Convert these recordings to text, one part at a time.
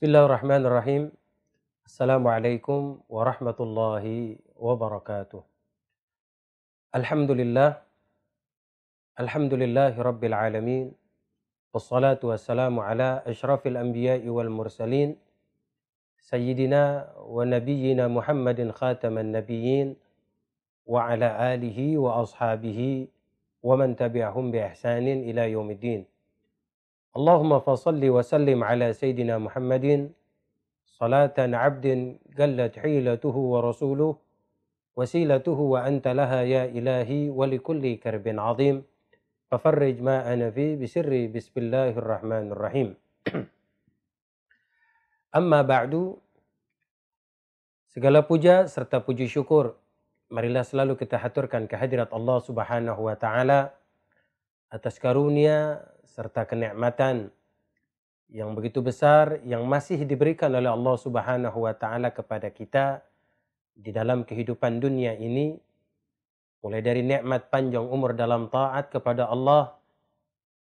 بسم الله الرحمن الرحيم السلام عليكم ورحمة الله وبركاته الحمد لله الحمد لله رب العالمين والصلاة والسلام على أشرف الأنبياء والمرسلين سيدنا ونبينا محمد خاتم النبيين وعلى آله وأصحابه ومن تبعهم بإحسان إلى يوم الدين اللهم فصل وسلم على سيدنا محمد صلاة عبد جلت حيلته ورسوله وسيلته وأنت لها يا إلهي ولكل كرب عظيم ففرج ما أنا فيه بسر بسم الله الرحمن الرحيم أما بعد Segala puja serta puji syukur Marilah selalu kita haturkan kehadirat Allah subhanahu wa ta'ala Atas karunia serta kenikmatan yang begitu besar yang masih diberikan oleh Allah Subhanahu wa taala kepada kita di dalam kehidupan dunia ini mulai dari nikmat panjang umur dalam taat kepada Allah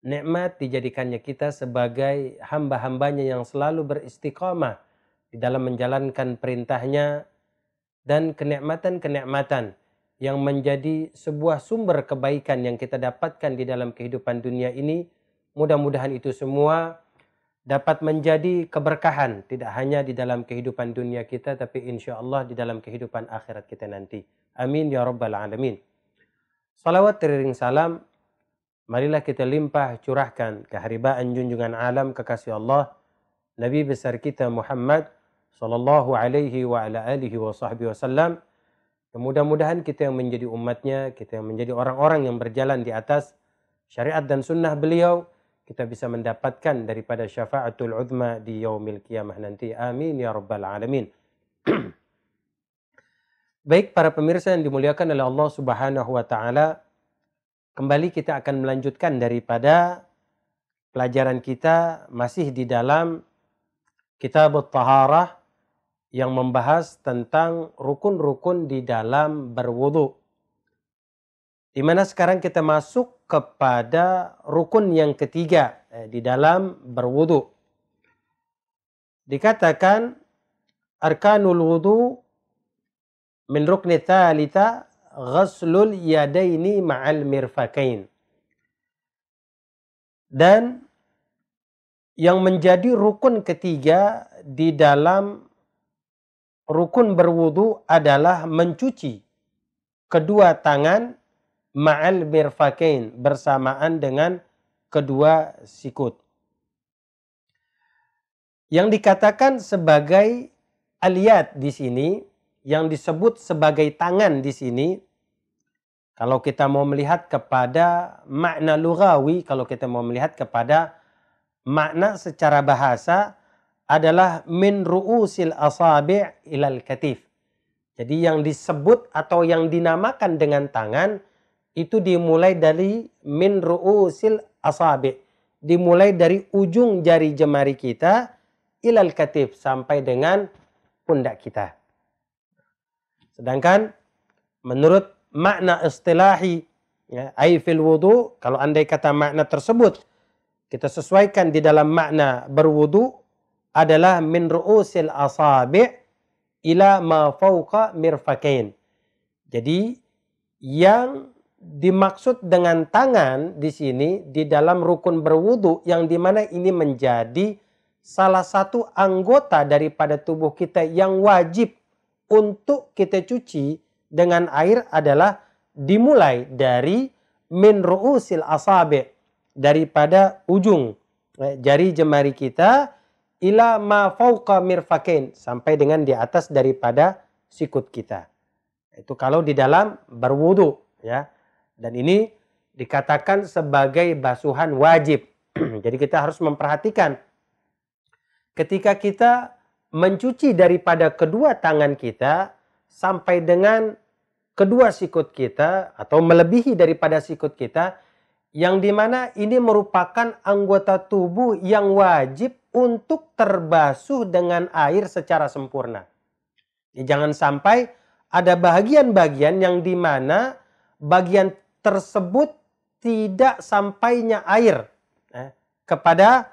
nikmat dijadikannya kita sebagai hamba-hambanya yang selalu beristiqamah di dalam menjalankan perintahnya dan kenikmatan-kenikmatan yang menjadi sebuah sumber kebaikan yang kita dapatkan di dalam kehidupan dunia ini Mudah-mudahan itu semua dapat menjadi keberkahan tidak hanya di dalam kehidupan dunia kita tapi insya Allah di dalam kehidupan akhirat kita nanti. Amin ya rabbal alamin. Salawat teriring salam marilah kita limpah curahkan keharibaan junjungan alam kekasih Allah Nabi besar kita Muhammad sallallahu alaihi wa ala alihi wa sahbihi wasallam. Mudah-mudahan kita yang menjadi umatnya, kita yang menjadi orang-orang yang berjalan di atas syariat dan sunnah beliau kita bisa mendapatkan daripada syafaatul uzma di yaumil kiamah nanti. Amin ya rabbal alamin. Baik para pemirsa yang dimuliakan oleh Allah Subhanahu wa taala, kembali kita akan melanjutkan daripada pelajaran kita masih di dalam kitab taharah yang membahas tentang rukun-rukun di dalam berwudu. Di mana sekarang kita masuk kepada rukun yang ketiga eh, di dalam berwudu. Dikatakan arkanul wudu min rukni thalitha ghaslul yadaini ma'al mirfakain. Dan yang menjadi rukun ketiga di dalam rukun berwudu adalah mencuci kedua tangan ma'al Mirfakain bersamaan dengan kedua sikut. Yang dikatakan sebagai aliat di sini, yang disebut sebagai tangan di sini, kalau kita mau melihat kepada makna lugawi, kalau kita mau melihat kepada makna secara bahasa adalah min ru'usil asabi' ilal katif. Jadi yang disebut atau yang dinamakan dengan tangan itu dimulai dari min ru'usil asabi. Dimulai dari ujung jari jemari kita ilal katif sampai dengan pundak kita. Sedangkan menurut makna istilahi ya, aifil wudu, kalau andai kata makna tersebut kita sesuaikan di dalam makna berwudu adalah min ru'usil asabi' ila ma fauqa Jadi yang dimaksud dengan tangan di sini di dalam rukun berwudu yang dimana ini menjadi salah satu anggota daripada tubuh kita yang wajib untuk kita cuci dengan air adalah dimulai dari min ru'usil asabe daripada ujung eh, jari jemari kita ila ma fauqa mirfakin sampai dengan di atas daripada sikut kita. Itu kalau di dalam berwudu ya. Dan ini dikatakan sebagai basuhan wajib. Jadi kita harus memperhatikan ketika kita mencuci daripada kedua tangan kita sampai dengan kedua sikut kita atau melebihi daripada sikut kita yang dimana ini merupakan anggota tubuh yang wajib untuk terbasuh dengan air secara sempurna. Jangan sampai ada bagian-bagian yang dimana bagian tersebut tidak sampainya air eh, kepada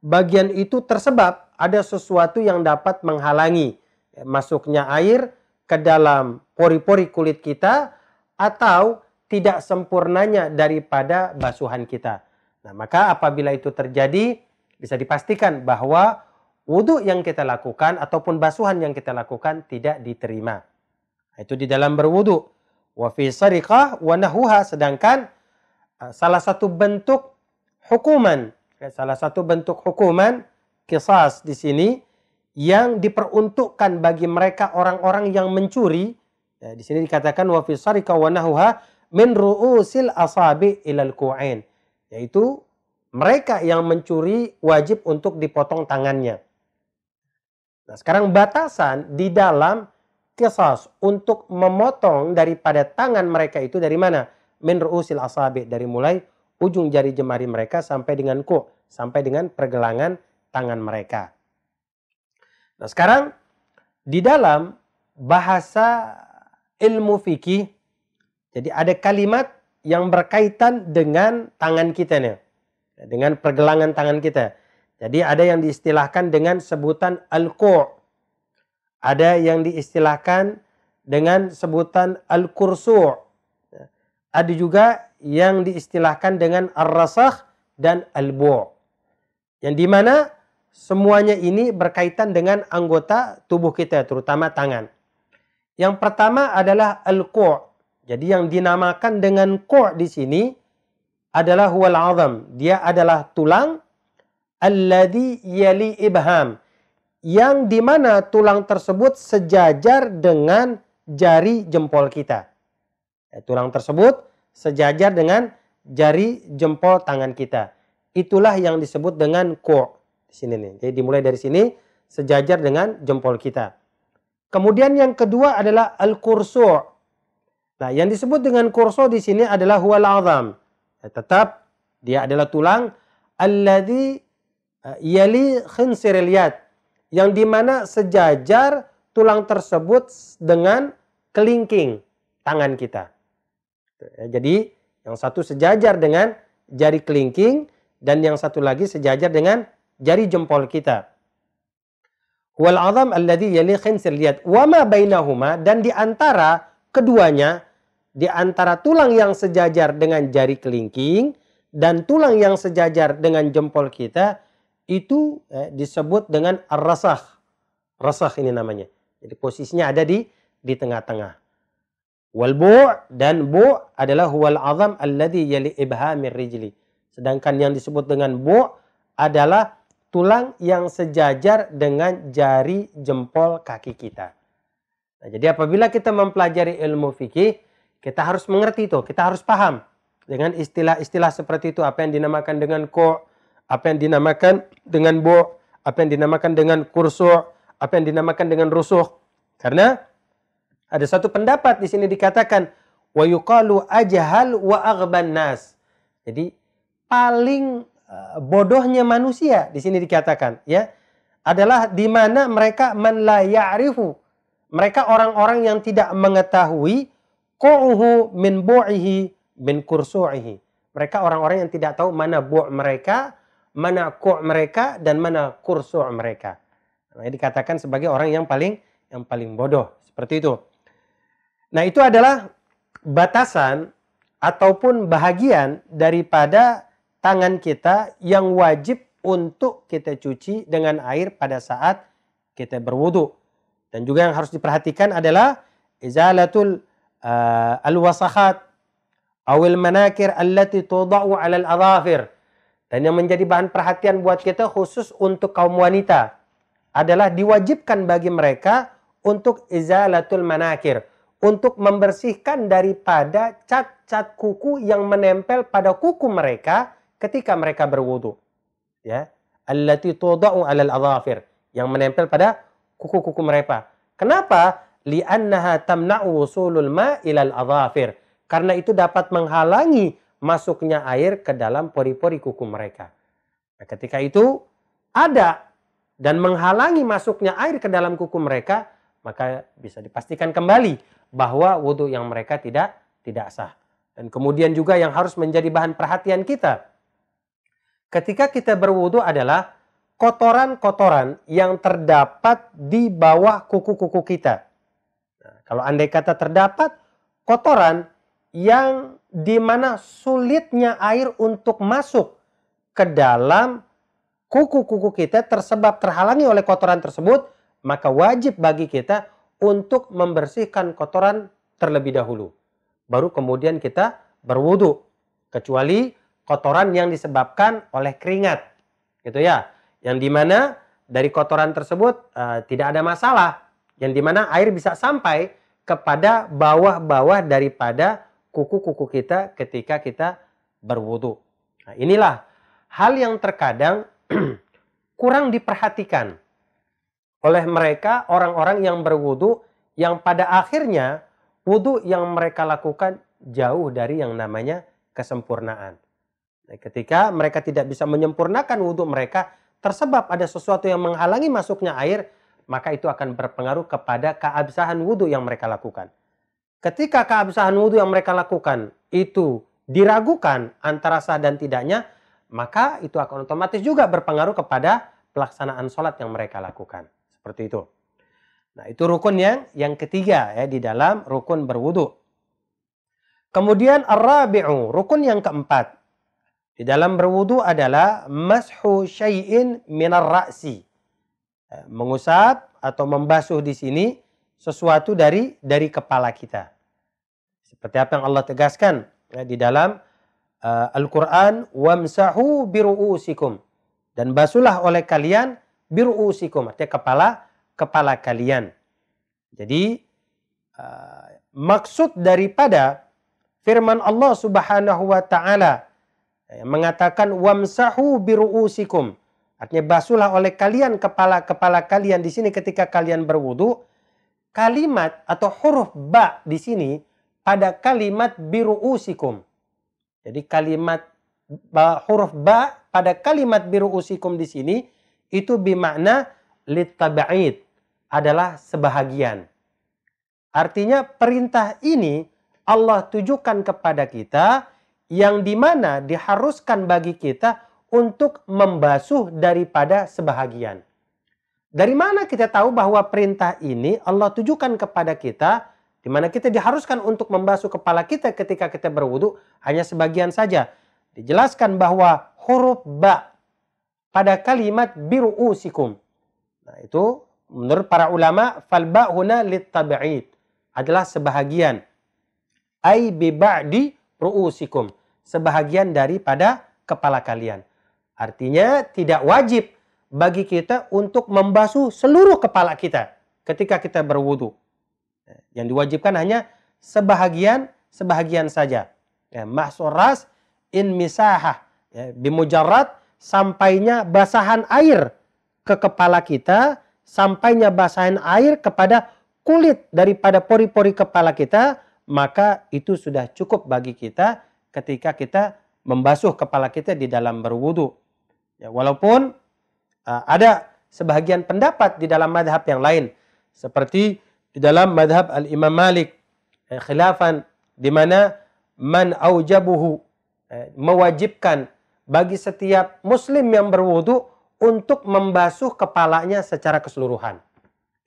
bagian itu tersebab ada sesuatu yang dapat menghalangi eh, masuknya air ke dalam pori-pori kulit kita atau tidak sempurnanya daripada basuhan kita. Nah, maka apabila itu terjadi bisa dipastikan bahwa wudhu yang kita lakukan ataupun basuhan yang kita lakukan tidak diterima. Itu di dalam berwudhu wa fi sariqah wa sedangkan uh, salah satu bentuk hukuman ya, salah satu bentuk hukuman kisas di sini yang diperuntukkan bagi mereka orang-orang yang mencuri ya, di sini dikatakan wa fi sariqah wa nahuha min ru'usil asabi ilal ku'ain yaitu mereka yang mencuri wajib untuk dipotong tangannya. Nah, sekarang batasan di dalam kisos untuk memotong daripada tangan mereka itu dari mana? Min ru'usil asabi dari mulai ujung jari jemari mereka sampai dengan ku, sampai dengan pergelangan tangan mereka. Nah, sekarang di dalam bahasa ilmu fikih jadi ada kalimat yang berkaitan dengan tangan kita nih. Dengan pergelangan tangan kita. Jadi ada yang diistilahkan dengan sebutan al-qu' Ada yang diistilahkan dengan sebutan al-kursu'. Nah, ada juga yang diistilahkan dengan ar-rasakh dan al-bu'. Yang dimana semuanya ini berkaitan dengan anggota tubuh kita, terutama tangan. Yang pertama adalah al-ku'. Jadi yang dinamakan dengan ku' di sini adalah huwal azam. Dia adalah tulang alladhi yali ibham yang dimana tulang tersebut sejajar dengan jari jempol kita. Eh, tulang tersebut sejajar dengan jari jempol tangan kita. Itulah yang disebut dengan ko Di sini nih. Jadi dimulai dari sini sejajar dengan jempol kita. Kemudian yang kedua adalah al-kursu. Nah, yang disebut dengan kursu di sini adalah huwal azam. Eh, tetap dia adalah tulang alladhi eh, yali khinsiril yang dimana sejajar tulang tersebut dengan kelingking tangan kita. Ya, jadi yang satu sejajar dengan jari kelingking dan yang satu lagi sejajar dengan jari jempol kita. Wal azam alladhi yali khinsir lihat wa ma bainahuma dan di antara keduanya di antara tulang yang sejajar dengan jari kelingking dan tulang yang sejajar dengan jempol kita itu eh, disebut dengan ar-rasakh. Rasakh ini namanya. Jadi posisinya ada di di tengah-tengah. Wal bu' dan bu' adalah huwal azam alladhi yali ibhamir rijli. Sedangkan yang disebut dengan bu' adalah tulang yang sejajar dengan jari jempol kaki kita. Nah, jadi apabila kita mempelajari ilmu fikih, kita harus mengerti itu, kita harus paham dengan istilah-istilah seperti itu apa yang dinamakan dengan ko, apa yang dinamakan dengan bu, apa yang dinamakan dengan kursu, apa yang dinamakan dengan rusuh. Karena ada satu pendapat di sini dikatakan wa yuqalu ajhal wa aghban nas. Jadi paling eh, bodohnya manusia di sini dikatakan ya adalah di mana mereka man la ya'rifu. Mereka orang-orang yang tidak mengetahui qu'uhu min bu'ihi min kursu'ihi. Mereka orang-orang yang tidak tahu mana bu' mereka mana ku' mereka dan mana kursu' mereka. Nah, dikatakan sebagai orang yang paling yang paling bodoh, seperti itu. Nah, itu adalah batasan ataupun bahagian daripada tangan kita yang wajib untuk kita cuci dengan air pada saat kita berwudu. Dan juga yang harus diperhatikan adalah izalatul uh, al-wasakhat awil manakir allati tudau 'ala adhafir dan yang menjadi bahan perhatian buat kita khusus untuk kaum wanita adalah diwajibkan bagi mereka untuk izalatul manakir, untuk membersihkan daripada cat-cat kuku yang menempel pada kuku mereka ketika mereka berwudu. Ya, allati tudau 'alal adhafir, yang menempel pada kuku-kuku mereka. Kenapa? Li'annaha tamna'u wusulul ma' adhafir. Karena itu dapat menghalangi masuknya air ke dalam pori-pori kuku mereka. Nah, ketika itu ada dan menghalangi masuknya air ke dalam kuku mereka, maka bisa dipastikan kembali bahwa wudhu yang mereka tidak tidak sah. Dan kemudian juga yang harus menjadi bahan perhatian kita ketika kita berwudhu adalah kotoran-kotoran yang terdapat di bawah kuku-kuku kita. Nah, kalau andai kata terdapat kotoran yang di mana sulitnya air untuk masuk ke dalam kuku-kuku kita tersebab terhalangi oleh kotoran tersebut, maka wajib bagi kita untuk membersihkan kotoran terlebih dahulu. Baru kemudian kita berwudu, kecuali kotoran yang disebabkan oleh keringat, gitu ya. Yang dimana dari kotoran tersebut uh, tidak ada masalah, yang dimana air bisa sampai kepada bawah-bawah daripada kuku-kuku kita ketika kita berwudu. Nah, inilah hal yang terkadang kurang diperhatikan oleh mereka orang-orang yang berwudu yang pada akhirnya wudu yang mereka lakukan jauh dari yang namanya kesempurnaan. Nah, ketika mereka tidak bisa menyempurnakan wudu mereka tersebab ada sesuatu yang menghalangi masuknya air, maka itu akan berpengaruh kepada keabsahan wudhu yang mereka lakukan. Ketika keabsahan wudhu yang mereka lakukan itu diragukan antara sah dan tidaknya, maka itu akan otomatis juga berpengaruh kepada pelaksanaan sholat yang mereka lakukan. Seperti itu. Nah itu rukun yang yang ketiga ya di dalam rukun berwudhu. Kemudian ar-rabi'u, rukun yang keempat. Di dalam berwudhu adalah mashu syai'in minar ra'si. Eh, mengusap atau membasuh di sini sesuatu dari dari kepala kita. Seperti apa yang Allah tegaskan ya, di dalam uh, Al-Qur'an, "Wamsahu biru'usikum." Dan basulah oleh kalian biru'usikum, artinya kepala kepala kalian. Jadi uh, maksud daripada firman Allah Subhanahu wa taala ya, mengatakan wamsahu biru'usikum. Artinya basulah oleh kalian kepala-kepala kalian di sini ketika kalian berwudu kalimat atau huruf ba di sini pada kalimat biru usikum. Jadi kalimat huruf ba pada kalimat biru usikum di sini itu bermakna litaba'id adalah sebahagian. Artinya perintah ini Allah tujukan kepada kita yang dimana diharuskan bagi kita untuk membasuh daripada sebahagian. Dari mana kita tahu bahwa perintah ini Allah tujukan kepada kita di mana kita diharuskan untuk membasuh kepala kita ketika kita berwudu hanya sebagian saja. Dijelaskan bahwa huruf ba pada kalimat biru'usikum. Nah, itu menurut para ulama fal ba huna litab'id adalah sebahagian ai bi ba'di ru'usikum, sebahagian daripada kepala kalian. Artinya tidak wajib bagi kita untuk membasuh seluruh kepala kita ketika kita berwudu. Yang diwajibkan hanya sebahagian sebahagian saja. Ya, mahsuras in misahah ya, bimujarat sampainya basahan air ke kepala kita, sampainya basahan air kepada kulit daripada pori-pori kepala kita, maka itu sudah cukup bagi kita ketika kita membasuh kepala kita di dalam berwudu. Ya, walaupun Eh, ada sebahagian pendapat di dalam madhab yang lain seperti di dalam madhab al Imam Malik eh, khilafan di mana man aujabuhu eh, mewajibkan bagi setiap muslim yang berwudu untuk membasuh kepalanya secara keseluruhan.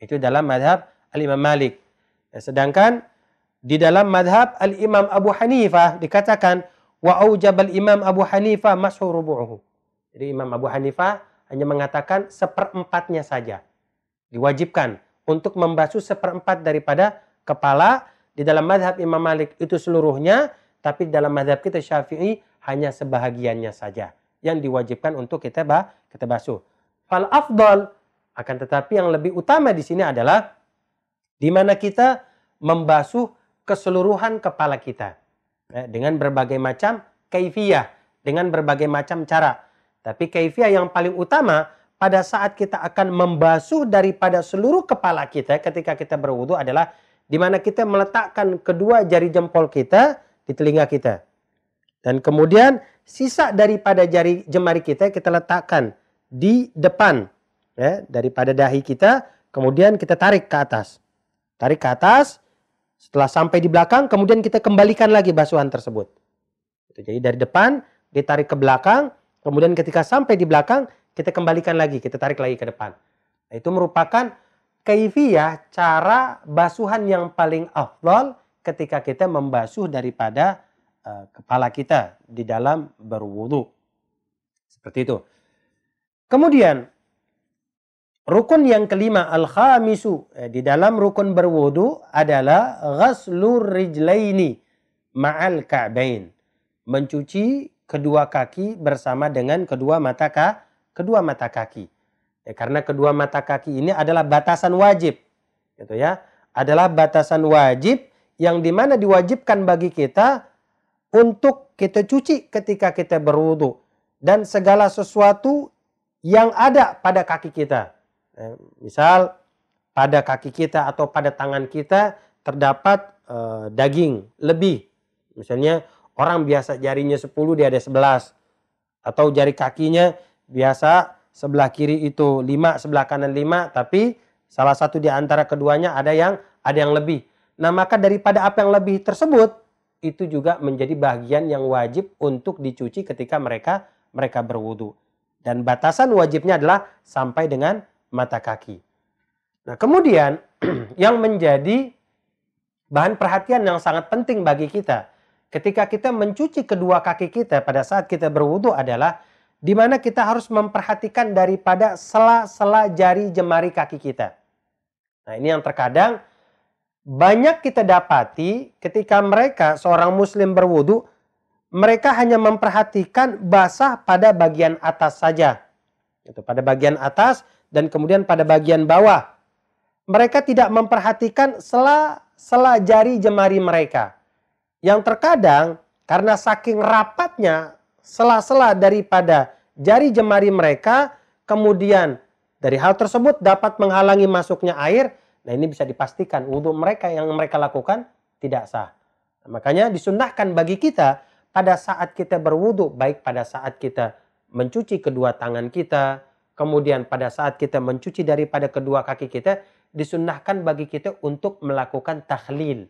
Itu dalam madhab Al-Imam Malik. Eh, sedangkan di dalam madhab Al-Imam Abu Hanifah dikatakan wa aujabal Imam Abu Hanifah mashurubuhu. rubu'uhu. Jadi Imam Abu Hanifah hanya mengatakan seperempatnya saja. Diwajibkan untuk membasuh seperempat daripada kepala di dalam madhab Imam Malik itu seluruhnya, tapi dalam madhab kita Syafi'i hanya sebahagiannya saja yang diwajibkan untuk kita bah, kita basuh. Fal afdal akan tetapi yang lebih utama di sini adalah di mana kita membasuh keseluruhan kepala kita eh, dengan berbagai macam kaifiyah, dengan berbagai macam cara. Tapi kaifiah yang paling utama pada saat kita akan membasuh daripada seluruh kepala kita ketika kita berwudu adalah di mana kita meletakkan kedua jari jempol kita di telinga kita. Dan kemudian sisa daripada jari jemari kita kita letakkan di depan ya, daripada dahi kita, kemudian kita tarik ke atas. Tarik ke atas, setelah sampai di belakang kemudian kita kembalikan lagi basuhan tersebut. Jadi dari depan ditarik ke belakang, Kemudian ketika sampai di belakang, kita kembalikan lagi, kita tarik lagi ke depan. Nah, itu merupakan kaifiyah cara basuhan yang paling afdol ketika kita membasuh daripada uh, kepala kita di dalam berwudu. Seperti itu. Kemudian rukun yang kelima al-khamisu eh, di dalam rukun berwudu adalah ghaslur rijlaini ma'al ka'bain. Mencuci kedua kaki bersama dengan kedua mata ka, kedua mata kaki. Ya, karena kedua mata kaki ini adalah batasan wajib, gitu ya, adalah batasan wajib yang dimana diwajibkan bagi kita untuk kita cuci ketika kita berwudu dan segala sesuatu yang ada pada kaki kita. Ya, misal pada kaki kita atau pada tangan kita terdapat uh, daging lebih, misalnya Orang biasa jarinya 10 dia ada 11. Atau jari kakinya biasa sebelah kiri itu 5, sebelah kanan 5, tapi salah satu di antara keduanya ada yang ada yang lebih. Nah, maka daripada apa yang lebih tersebut itu juga menjadi bagian yang wajib untuk dicuci ketika mereka mereka berwudu. Dan batasan wajibnya adalah sampai dengan mata kaki. Nah, kemudian yang menjadi bahan perhatian yang sangat penting bagi kita ketika kita mencuci kedua kaki kita pada saat kita berwudu adalah di mana kita harus memperhatikan daripada sela-sela jari jemari kaki kita. Nah, ini yang terkadang banyak kita dapati ketika mereka seorang muslim berwudu, mereka hanya memperhatikan basah pada bagian atas saja. Itu pada bagian atas dan kemudian pada bagian bawah. Mereka tidak memperhatikan sela-sela jari jemari mereka yang terkadang karena saking rapatnya sela-sela daripada jari jemari mereka, kemudian dari hal tersebut dapat menghalangi masuknya air. Nah ini bisa dipastikan wudhu mereka yang mereka lakukan tidak sah. Nah, makanya disunahkan bagi kita pada saat kita berwudhu, baik pada saat kita mencuci kedua tangan kita, kemudian pada saat kita mencuci daripada kedua kaki kita, disunahkan bagi kita untuk melakukan tahlil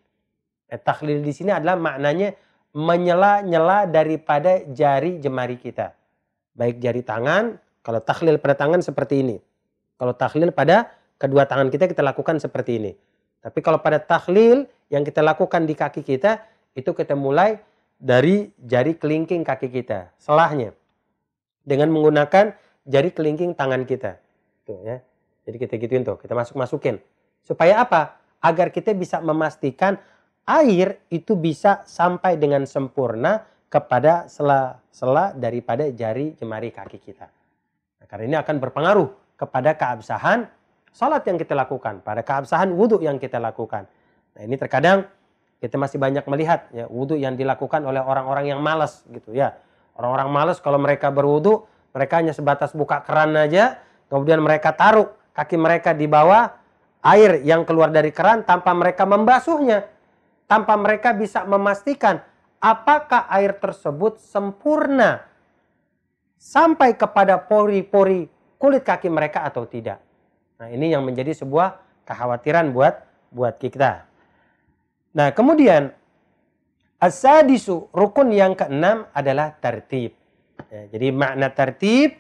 Eh, tahlil di sini adalah maknanya menyela-nyela daripada jari jemari kita. Baik jari tangan, kalau tahlil pada tangan seperti ini. Kalau tahlil pada kedua tangan kita kita lakukan seperti ini. Tapi kalau pada tahlil yang kita lakukan di kaki kita itu kita mulai dari jari kelingking kaki kita, selahnya. Dengan menggunakan jari kelingking tangan kita. Tuh ya. Jadi kita gituin tuh, kita masuk-masukin. Supaya apa? Agar kita bisa memastikan air itu bisa sampai dengan sempurna kepada sela-sela daripada jari jemari kaki kita. Nah, karena ini akan berpengaruh kepada keabsahan salat yang kita lakukan, pada keabsahan wudhu yang kita lakukan. Nah ini terkadang kita masih banyak melihat ya wudhu yang dilakukan oleh orang-orang yang malas gitu ya. Orang-orang malas kalau mereka berwudhu, mereka hanya sebatas buka keran aja, kemudian mereka taruh kaki mereka di bawah air yang keluar dari keran tanpa mereka membasuhnya tanpa mereka bisa memastikan apakah air tersebut sempurna sampai kepada pori-pori kulit kaki mereka atau tidak. Nah, ini yang menjadi sebuah kekhawatiran buat buat kita. Nah, kemudian asadisu rukun yang keenam adalah tertib. Ya, jadi makna tertib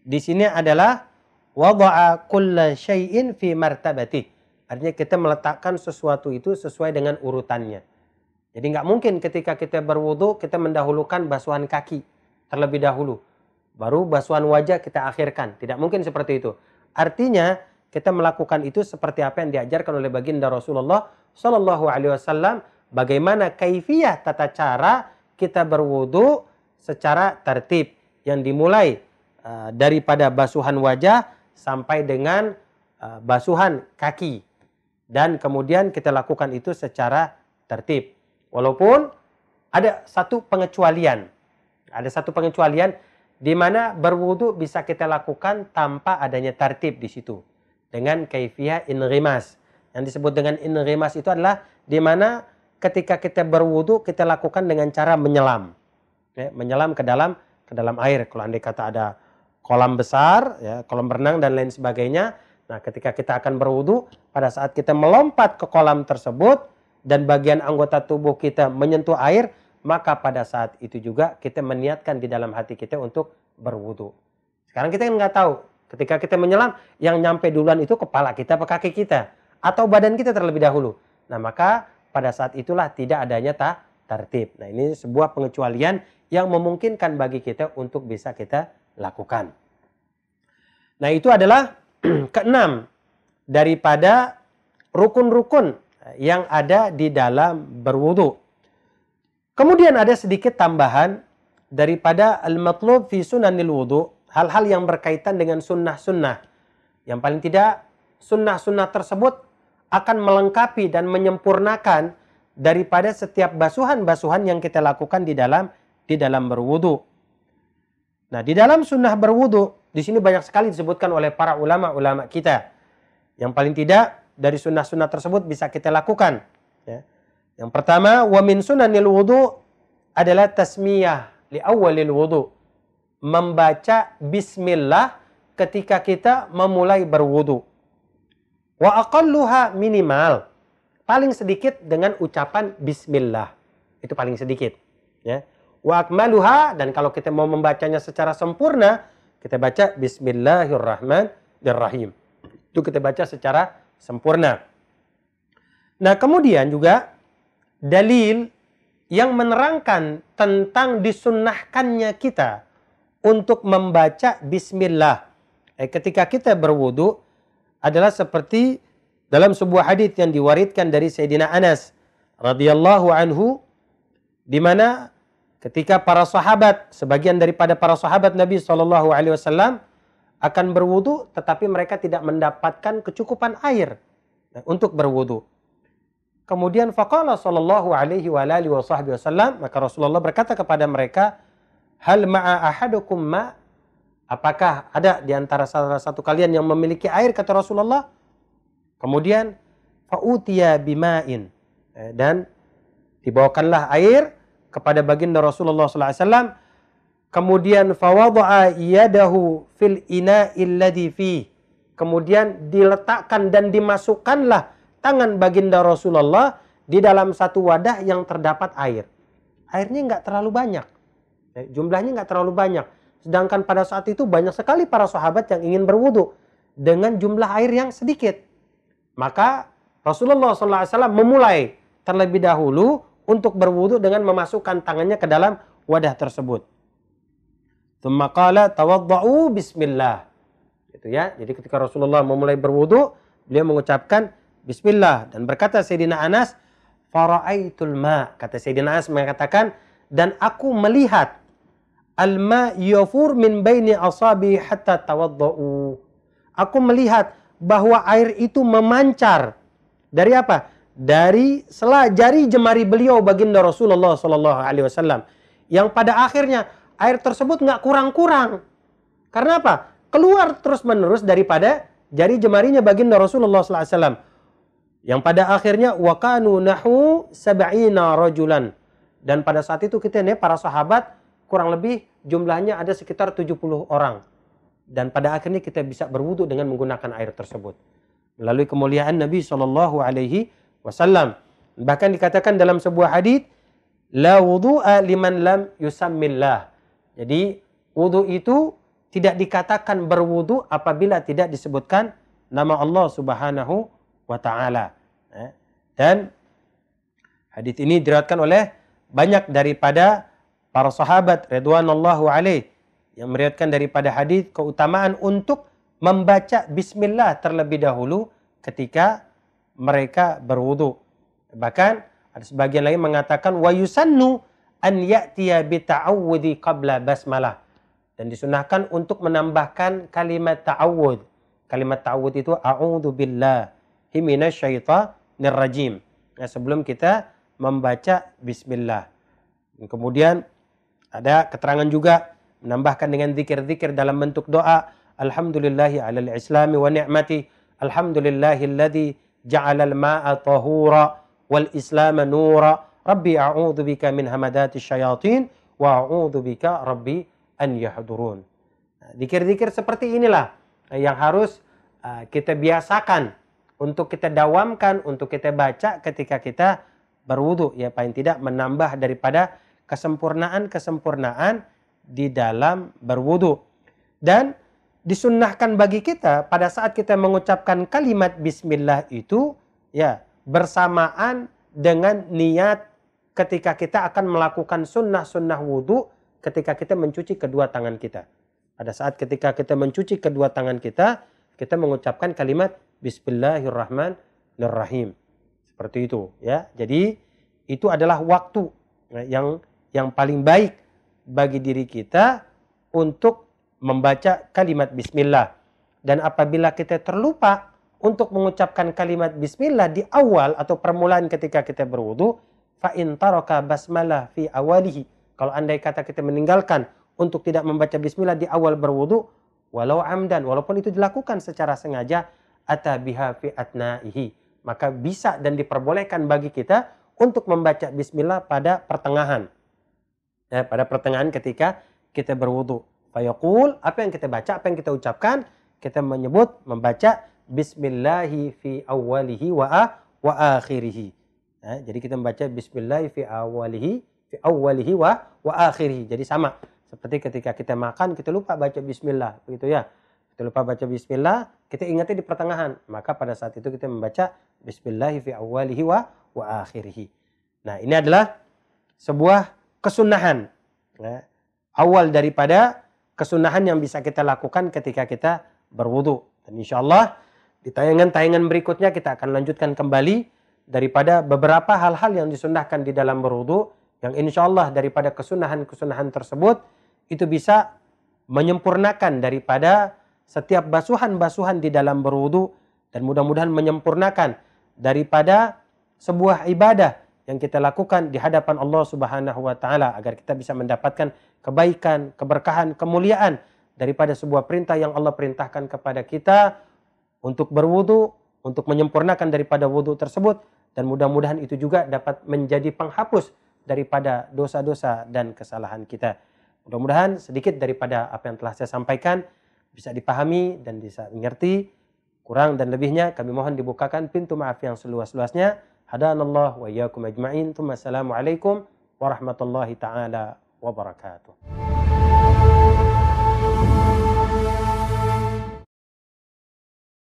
di sini adalah wada'a kulla syai'in fi martabatik. Artinya kita meletakkan sesuatu itu sesuai dengan urutannya. Jadi nggak mungkin ketika kita berwudu kita mendahulukan basuhan kaki terlebih dahulu. Baru basuhan wajah kita akhirkan. Tidak mungkin seperti itu. Artinya kita melakukan itu seperti apa yang diajarkan oleh baginda Rasulullah Shallallahu Alaihi Wasallam. Bagaimana kaifiyah tata cara kita berwudu secara tertib yang dimulai eh, daripada basuhan wajah sampai dengan eh, basuhan kaki dan kemudian kita lakukan itu secara tertib. Walaupun ada satu pengecualian. Ada satu pengecualian di mana berwudu bisa kita lakukan tanpa adanya tertib di situ dengan kaifiyah inrimas. Yang disebut dengan inrimas itu adalah di mana ketika kita berwudu kita lakukan dengan cara menyelam. Ya, menyelam ke dalam ke dalam air. Kalau andai kata ada kolam besar, ya, kolam berenang dan lain sebagainya, Nah, ketika kita akan berwudu, pada saat kita melompat ke kolam tersebut dan bagian anggota tubuh kita menyentuh air, maka pada saat itu juga kita meniatkan di dalam hati kita untuk berwudu. Sekarang kita kan nggak tahu, ketika kita menyelam, yang nyampe duluan itu kepala kita atau kaki kita atau badan kita terlebih dahulu. Nah, maka pada saat itulah tidak adanya tak tertib. Nah, ini sebuah pengecualian yang memungkinkan bagi kita untuk bisa kita lakukan. Nah, itu adalah keenam daripada rukun-rukun yang ada di dalam berwudu. Kemudian ada sedikit tambahan daripada al-matlub fi sunanil wudu, hal-hal yang berkaitan dengan sunnah-sunnah. Yang paling tidak sunnah-sunnah tersebut akan melengkapi dan menyempurnakan daripada setiap basuhan-basuhan yang kita lakukan di dalam di dalam berwudu. Nah, di dalam sunnah berwudu di sini banyak sekali disebutkan oleh para ulama-ulama kita. Yang paling tidak dari sunnah-sunnah tersebut bisa kita lakukan. Ya. Yang pertama, wa min sunanil wudu adalah tasmiyah li awalil wudu. Membaca bismillah ketika kita memulai berwudu. Wa aqalluha minimal. Paling sedikit dengan ucapan bismillah. Itu paling sedikit. Ya. Wa akmaluha dan kalau kita mau membacanya secara sempurna, kita baca Bismillahirrahmanirrahim. Itu kita baca secara sempurna. Nah, kemudian juga dalil yang menerangkan tentang disunnahkannya kita untuk membaca bismillah. Eh, ketika kita berwudu adalah seperti dalam sebuah hadis yang diwariskan dari Sayyidina Anas radhiyallahu anhu di mana ketika para sahabat sebagian daripada para sahabat Nabi Shallallahu Alaihi Wasallam akan berwudu tetapi mereka tidak mendapatkan kecukupan air untuk berwudu. Kemudian fakala Shallallahu alaihi wasallam maka Rasulullah berkata kepada mereka hal ma'a ahadukum ma apakah ada di antara salah satu kalian yang memiliki air kata Rasulullah kemudian fa'utiya bimain eh, dan dibawakanlah air kepada baginda Rasulullah SAW. Kemudian fawadha'a yadahu fil ina fi. Kemudian diletakkan dan dimasukkanlah tangan baginda Rasulullah di dalam satu wadah yang terdapat air. Airnya nggak terlalu banyak. Eh, jumlahnya nggak terlalu banyak. Sedangkan pada saat itu banyak sekali para sahabat yang ingin berwudu dengan jumlah air yang sedikit. Maka Rasulullah SAW memulai terlebih dahulu untuk berwudu dengan memasukkan tangannya ke dalam wadah tersebut. Tumakala tawadhu bismillah. Itu ya. Jadi ketika Rasulullah memulai berwudu, beliau mengucapkan bismillah dan berkata Sayyidina Anas, "Fara'aitul ma." Kata Sayyidina Anas mengatakan, "Dan aku melihat al-ma yafur min baini asabi hatta tawadhu. Aku melihat bahwa air itu memancar dari apa? dari sela jari jemari beliau baginda Rasulullah Shallallahu Alaihi Wasallam yang pada akhirnya air tersebut nggak kurang-kurang karena apa keluar terus-menerus daripada jari jemarinya baginda Rasulullah Sallallahu Alaihi Wasallam yang pada akhirnya wakanu nahu sab'ina rojulan dan pada saat itu kita nih para sahabat kurang lebih jumlahnya ada sekitar 70 orang dan pada akhirnya kita bisa berwudhu dengan menggunakan air tersebut melalui kemuliaan Nabi Shallallahu alaihi wasallam. Bahkan dikatakan dalam sebuah hadis, la wudu'a liman lam yusammillah. Jadi wudu itu tidak dikatakan berwudu apabila tidak disebutkan nama Allah Subhanahu wa taala. Ya. Dan hadis ini diriwayatkan oleh banyak daripada para sahabat radhiyallahu alaih yang meriwayatkan daripada hadis keutamaan untuk membaca bismillah terlebih dahulu ketika mereka berwudu. Bahkan ada sebagian lagi mengatakan wa yusannu an ya'tiya bi ta'awudi qabla basmalah dan disunahkan untuk menambahkan kalimat ta'awud. Kalimat ta'awud itu a'udzu billah minasyaitonir rajim. Nah, sebelum kita membaca bismillah. kemudian ada keterangan juga menambahkan dengan zikir-zikir dalam bentuk doa. Alhamdulillahi alal islami wa ni'mati. Alhamdulillahilladzi جعل ma'a طهورا والإسلام نورا nura أعوذ بك من همدات الشياطين وأعوذ wa ربي أن يحضرون an yahdurun. Dikir-dikir seperti inilah eh, yang harus eh, kita biasakan untuk kita dawamkan, untuk kita baca ketika kita berwudu ya paling tidak menambah daripada kesempurnaan-kesempurnaan di dalam berwudu. Dan disunnahkan bagi kita pada saat kita mengucapkan kalimat bismillah itu ya bersamaan dengan niat ketika kita akan melakukan sunnah-sunnah wudhu ketika kita mencuci kedua tangan kita. Pada saat ketika kita mencuci kedua tangan kita, kita mengucapkan kalimat Bismillahirrahmanirrahim. Seperti itu ya. Jadi itu adalah waktu ya, yang yang paling baik bagi diri kita untuk membaca kalimat bismillah. Dan apabila kita terlupa untuk mengucapkan kalimat bismillah di awal atau permulaan ketika kita berwudu, fa in taraka basmalah fi awalihi. Kalau andai kata kita meninggalkan untuk tidak membaca bismillah di awal berwudu, walau amdan, walaupun itu dilakukan secara sengaja, atabiha fi atnaihi. Maka bisa dan diperbolehkan bagi kita untuk membaca bismillah pada pertengahan. Ya, pada pertengahan ketika kita berwudu. Fayaqul, apa yang kita baca, apa yang kita ucapkan, kita menyebut, membaca Bismillahi fi awalihi wa, a, wa akhirihi. Nah, jadi kita membaca Bismillahi fi awalihi fi awalihi wa, wa akhirihi. Jadi sama. Seperti ketika kita makan, kita lupa baca Bismillah. Begitu ya. Kita lupa baca Bismillah, kita ingatnya di pertengahan. Maka pada saat itu kita membaca Bismillahi fi awalihi wa, wa akhirihi. Nah ini adalah sebuah kesunahan. Ya. Awal daripada kesunahan yang bisa kita lakukan ketika kita berwudu. Dan insya Allah di tayangan-tayangan berikutnya kita akan lanjutkan kembali daripada beberapa hal-hal yang disunahkan di dalam berwudu yang insya Allah daripada kesunahan-kesunahan tersebut itu bisa menyempurnakan daripada setiap basuhan-basuhan di dalam berwudu dan mudah-mudahan menyempurnakan daripada sebuah ibadah yang kita lakukan di hadapan Allah Subhanahu wa taala agar kita bisa mendapatkan kebaikan, keberkahan, kemuliaan daripada sebuah perintah yang Allah perintahkan kepada kita untuk berwudu, untuk menyempurnakan daripada wudu tersebut dan mudah-mudahan itu juga dapat menjadi penghapus daripada dosa-dosa dan kesalahan kita. Mudah-mudahan sedikit daripada apa yang telah saya sampaikan bisa dipahami dan bisa mengerti Kurang dan lebihnya kami mohon dibukakan pintu maaf yang seluas-luasnya هدانا الله وإياكم أجمعين ثم السلام عليكم ورحمة الله تعالى وبركاته